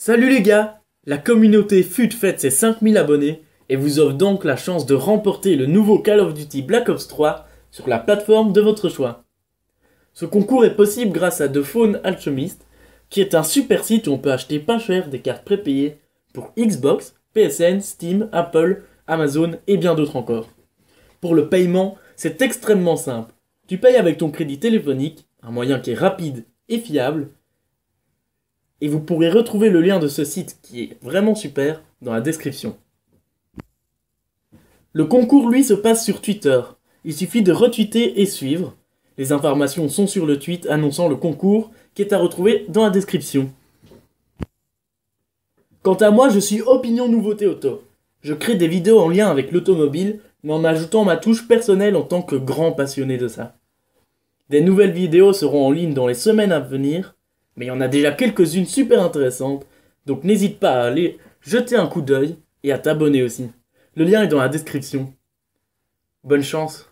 Salut les gars La communauté FUT fête ses 5000 abonnés et vous offre donc la chance de remporter le nouveau Call of Duty Black Ops 3 sur la plateforme de votre choix. Ce concours est possible grâce à The Phone Alchemist, qui est un super site où on peut acheter pas cher des cartes prépayées pour Xbox, PSN, Steam, Apple, Amazon et bien d'autres encore. Pour le paiement, c'est extrêmement simple. Tu payes avec ton crédit téléphonique, un moyen qui est rapide et fiable, et vous pourrez retrouver le lien de ce site qui est vraiment super dans la description. Le concours, lui, se passe sur Twitter. Il suffit de retweeter et suivre. Les informations sont sur le tweet annonçant le concours qui est à retrouver dans la description. Quant à moi, je suis Opinion Nouveauté Auto. Je crée des vidéos en lien avec l'automobile, mais en ajoutant ma touche personnelle en tant que grand passionné de ça. Des nouvelles vidéos seront en ligne dans les semaines à venir, mais il y en a déjà quelques-unes super intéressantes, donc n'hésite pas à aller jeter un coup d'œil et à t'abonner aussi. Le lien est dans la description. Bonne chance